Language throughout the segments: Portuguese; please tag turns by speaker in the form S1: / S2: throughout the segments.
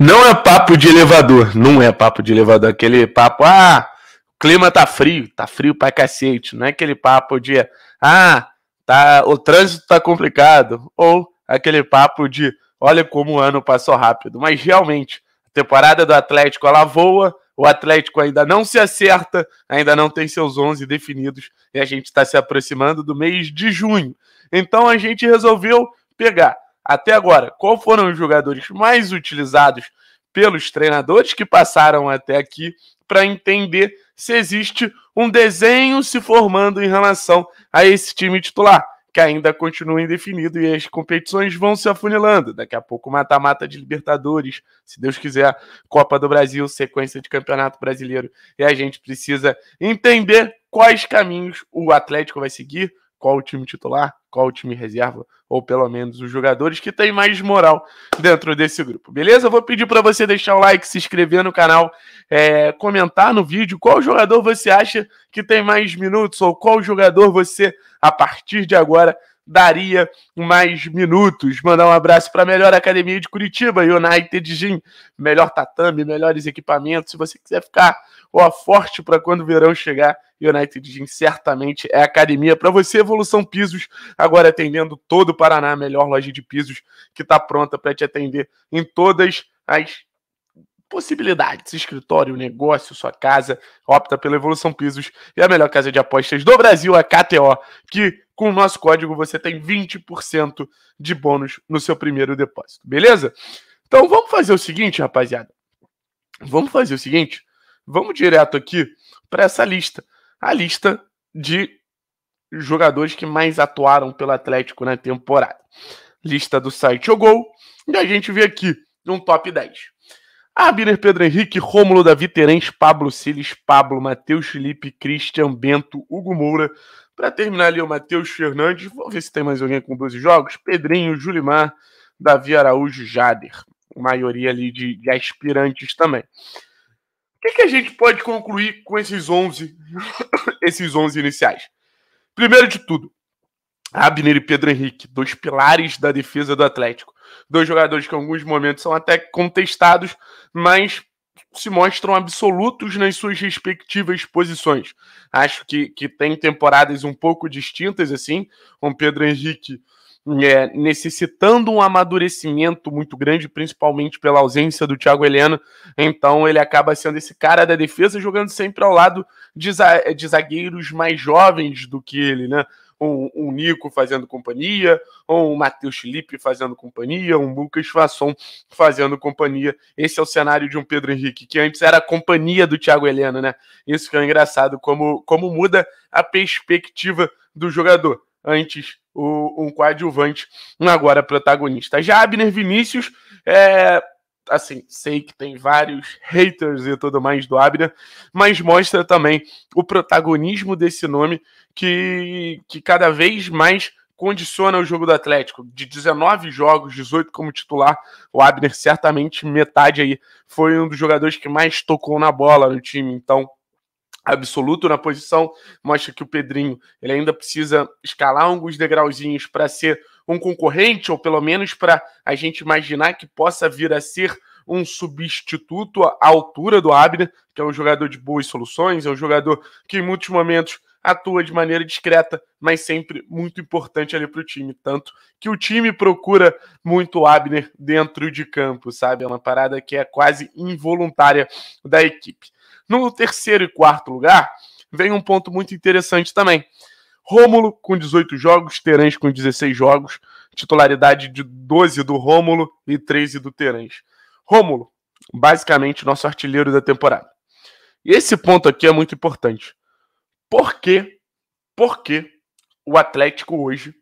S1: Não é papo de elevador, não é papo de elevador. Aquele papo, ah, o clima tá frio, tá frio pra cacete. Não é aquele papo de, ah, tá, o trânsito tá complicado. Ou aquele papo de, olha como o ano passou rápido. Mas realmente, a temporada do Atlético, ela voa, o Atlético ainda não se acerta, ainda não tem seus 11 definidos e a gente está se aproximando do mês de junho. Então a gente resolveu pegar até agora, qual foram os jogadores mais utilizados pelos treinadores que passaram até aqui para entender se existe um desenho se formando em relação a esse time titular, que ainda continua indefinido e as competições vão se afunilando. Daqui a pouco, mata-mata de Libertadores, se Deus quiser, Copa do Brasil, sequência de Campeonato Brasileiro. E a gente precisa entender quais caminhos o Atlético vai seguir, qual o time titular, qual o time reserva, ou pelo menos os jogadores que têm mais moral dentro desse grupo, beleza? vou pedir para você deixar o like, se inscrever no canal, é, comentar no vídeo qual jogador você acha que tem mais minutos, ou qual jogador você, a partir de agora, daria mais minutos. Mandar um abraço para a melhor academia de Curitiba, United Gym, melhor tatame, melhores equipamentos. Se você quiser ficar ó, forte para quando o verão chegar, United Gym certamente é academia para você. Evolução Pisos, agora atendendo todo o Paraná, a melhor loja de pisos que está pronta para te atender em todas as possibilidades, escritório, negócio, sua casa, opta pela Evolução Pisos e a melhor casa de apostas do Brasil, a KTO, que com o nosso código você tem 20% de bônus no seu primeiro depósito, beleza? Então vamos fazer o seguinte, rapaziada. Vamos fazer o seguinte, vamos direto aqui para essa lista a lista de jogadores que mais atuaram pelo Atlético na temporada. Lista do site O Gol. E a gente vê aqui um top 10. Abner, Pedro Henrique, Rômulo, Davi Terence, Pablo Siles, Pablo, Matheus Felipe, Cristian Bento, Hugo Moura. Para terminar ali, o Matheus Fernandes. Vou ver se tem mais alguém com 12 jogos. Pedrinho, Julimar, Davi Araújo, Jader. Maioria ali de, de aspirantes também. O que, que, a gente pode concluir com esses 11, esses 11 iniciais? Primeiro de tudo, Abner e Pedro Henrique, dois pilares da defesa do Atlético. Dois jogadores que em alguns momentos são até contestados, mas se mostram absolutos nas suas respectivas posições. Acho que, que tem temporadas um pouco distintas, assim. com Pedro Henrique é, necessitando um amadurecimento muito grande, principalmente pela ausência do Thiago Heleno. Então ele acaba sendo esse cara da defesa, jogando sempre ao lado de, za de zagueiros mais jovens do que ele, né? Um, Nico fazendo companhia, ou um Matheus Felipe fazendo companhia, um Lucas Fasson fazendo companhia. Esse é o cenário de um Pedro Henrique, que antes era a companhia do Thiago Heleno, né? Isso que é engraçado, como, como muda a perspectiva do jogador antes o, um coadjuvante, agora protagonista. Já Abner Vinícius, é, assim, sei que tem vários haters e tudo mais do Abner, mas mostra também o protagonismo desse nome que, que cada vez mais condiciona o jogo do Atlético. De 19 jogos, 18 como titular, o Abner certamente metade aí foi um dos jogadores que mais tocou na bola no time. Então, absoluto na posição, mostra que o Pedrinho ele ainda precisa escalar alguns degrauzinhos para ser um concorrente, ou pelo menos para a gente imaginar que possa vir a ser um substituto à altura do Abner, que é um jogador de boas soluções, é um jogador que em muitos momentos atua de maneira discreta, mas sempre muito importante ali para o time. Tanto que o time procura muito o Abner dentro de campo, sabe? É uma parada que é quase involuntária da equipe. No terceiro e quarto lugar, vem um ponto muito interessante também. Rômulo com 18 jogos, Terãs com 16 jogos, titularidade de 12 do Rômulo e 13 do Terãs. Rômulo, basicamente nosso artilheiro da temporada. E esse ponto aqui é muito importante. Por quê? Porque o Atlético hoje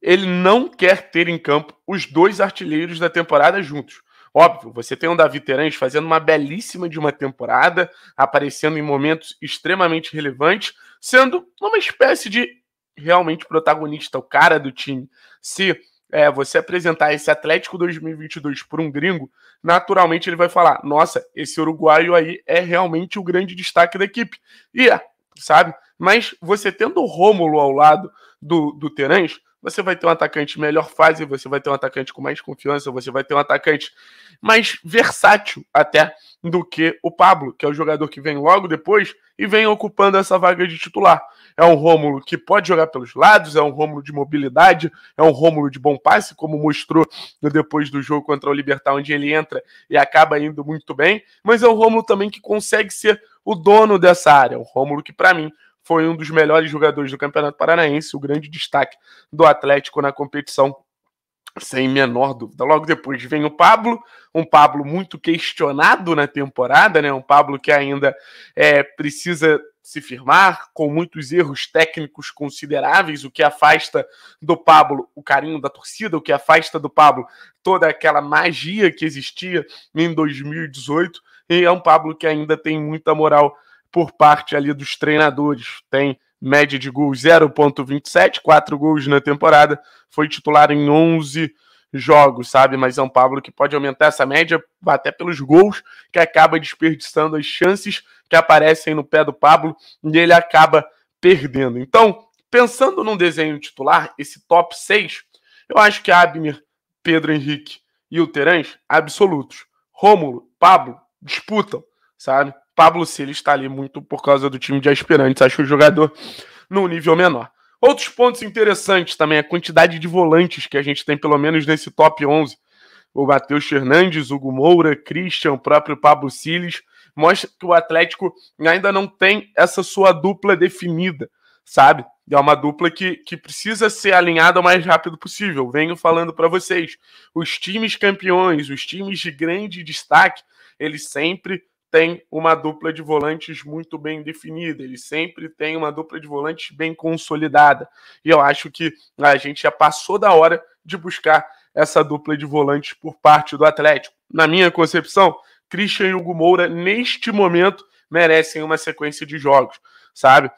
S1: ele não quer ter em campo os dois artilheiros da temporada juntos. Óbvio, você tem o um Davi Terães fazendo uma belíssima de uma temporada, aparecendo em momentos extremamente relevantes, sendo uma espécie de realmente protagonista, o cara do time. Se é, você apresentar esse Atlético 2022 por um gringo, naturalmente ele vai falar: nossa, esse uruguaio aí é realmente o grande destaque da equipe. E é, sabe? Mas você tendo o Rômulo ao lado do, do Terãs, você vai ter um atacante melhor fase, você vai ter um atacante com mais confiança, você vai ter um atacante mais versátil até do que o Pablo, que é o jogador que vem logo depois e vem ocupando essa vaga de titular. É um Rômulo que pode jogar pelos lados, é um Rômulo de mobilidade, é um Rômulo de bom passe, como mostrou depois do jogo contra o Libertar, onde ele entra e acaba indo muito bem, mas é um Rômulo também que consegue ser o dono dessa área, um Rômulo que para mim foi um dos melhores jogadores do Campeonato Paranaense, o grande destaque do Atlético na competição, sem menor dúvida. Logo depois vem o Pablo, um Pablo muito questionado na temporada, né? Um Pablo que ainda é, precisa se firmar, com muitos erros técnicos consideráveis, o que afasta do Pablo o carinho da torcida, o que afasta do Pablo toda aquela magia que existia em 2018, e é um Pablo que ainda tem muita moral por parte ali dos treinadores. Tem média de gols 0.27, 4 gols na temporada, foi titular em 11 jogos, sabe? Mas é um Pablo que pode aumentar essa média até pelos gols que acaba desperdiçando as chances que aparecem no pé do Pablo e ele acaba perdendo. Então, pensando num desenho titular, esse top 6, eu acho que Abner, Pedro Henrique e o Terence absolutos. Rômulo, Pablo, disputam, sabe? Pablo Silva está ali muito por causa do time de aspirantes. Acho o jogador num nível menor. Outros pontos interessantes também, a quantidade de volantes que a gente tem, pelo menos nesse top 11. O Matheus Fernandes, Hugo Moura, Christian, o próprio Pablo Siles, mostra que o Atlético ainda não tem essa sua dupla definida, sabe? É uma dupla que, que precisa ser alinhada o mais rápido possível. Venho falando para vocês, os times campeões, os times de grande destaque, eles sempre tem uma dupla de volantes muito bem definida, ele sempre tem uma dupla de volantes bem consolidada. E eu acho que a gente já passou da hora de buscar essa dupla de volantes por parte do Atlético. Na minha concepção, Christian e Hugo Moura, neste momento, merecem uma sequência de jogos, sabe?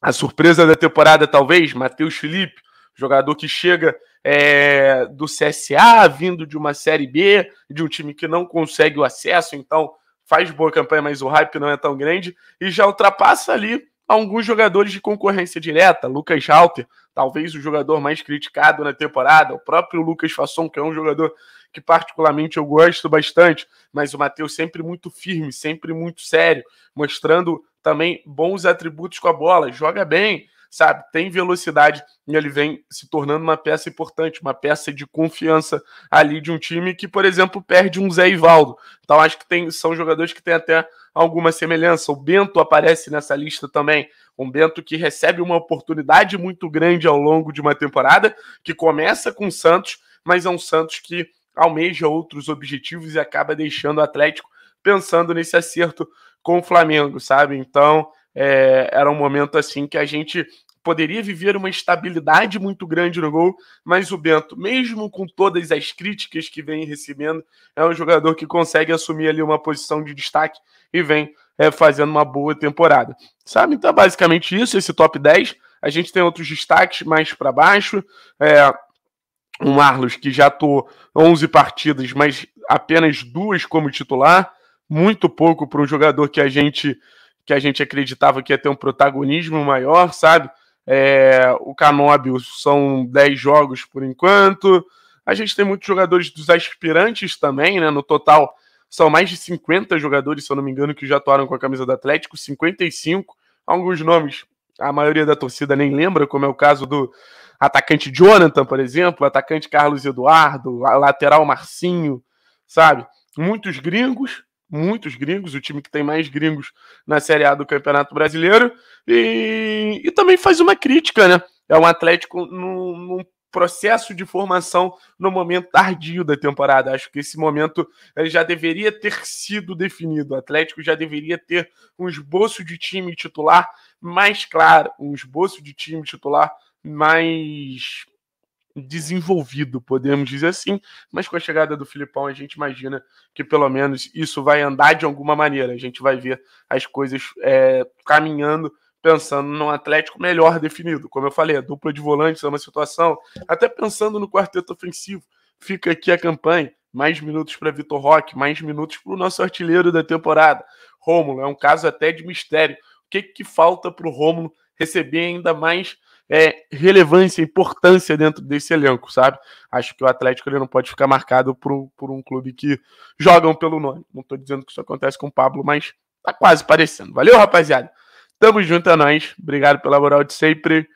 S1: A surpresa da temporada, talvez, Matheus Felipe, jogador que chega é, do CSA, vindo de uma Série B, de um time que não consegue o acesso, então faz boa campanha, mas o hype não é tão grande, e já ultrapassa ali alguns jogadores de concorrência direta, Lucas Halter, talvez o jogador mais criticado na temporada, o próprio Lucas Fasson, que é um jogador que particularmente eu gosto bastante, mas o Matheus sempre muito firme, sempre muito sério, mostrando também bons atributos com a bola, joga bem, sabe? Tem velocidade e ele vem se tornando uma peça importante, uma peça de confiança ali de um time que, por exemplo, perde um Zé Ivaldo. Então acho que tem, são jogadores que têm até alguma semelhança. O Bento aparece nessa lista também. Um Bento que recebe uma oportunidade muito grande ao longo de uma temporada, que começa com o Santos, mas é um Santos que almeja outros objetivos e acaba deixando o Atlético pensando nesse acerto com o Flamengo, sabe? Então, é, era um momento assim que a gente poderia viver uma estabilidade muito grande no gol, mas o Bento, mesmo com todas as críticas que vem recebendo, é um jogador que consegue assumir ali uma posição de destaque e vem é, fazendo uma boa temporada. Sabe? Então, é basicamente isso, esse top 10. A gente tem outros destaques mais para baixo. É, o Marlos, que já atuou 11 partidas, mas apenas duas como titular. Muito pouco para um jogador que a gente que a gente acreditava que ia ter um protagonismo maior, sabe? É, o Canóbio são 10 jogos por enquanto. A gente tem muitos jogadores dos aspirantes também, né? No total, são mais de 50 jogadores, se eu não me engano, que já atuaram com a camisa do Atlético, 55. Alguns nomes, a maioria da torcida nem lembra, como é o caso do atacante Jonathan, por exemplo, atacante Carlos Eduardo, lateral Marcinho, sabe? Muitos gringos, muitos gringos, o time que tem mais gringos na Série A do Campeonato Brasileiro, e, e também faz uma crítica, né? É um Atlético num, num processo de formação no momento tardio da temporada. Acho que esse momento já deveria ter sido definido. O Atlético já deveria ter um esboço de time titular mais claro, um esboço de time titular mais desenvolvido, podemos dizer assim, mas com a chegada do Filipão a gente imagina que pelo menos isso vai andar de alguma maneira, a gente vai ver as coisas é, caminhando pensando num Atlético melhor definido, como eu falei, a dupla de volantes é uma situação, até pensando no quarteto ofensivo, fica aqui a campanha, mais minutos para Vitor Roque, mais minutos para o nosso artilheiro da temporada, Rômulo, é um caso até de mistério, o que, que falta para o Rômulo receber ainda mais é, relevância, importância dentro desse elenco, sabe? Acho que o Atlético ele não pode ficar marcado por, por um clube que jogam pelo nome. Não estou dizendo que isso acontece com o Pablo, mas tá quase parecendo. Valeu, rapaziada. Tamo junto a é nós. Obrigado pela moral de sempre.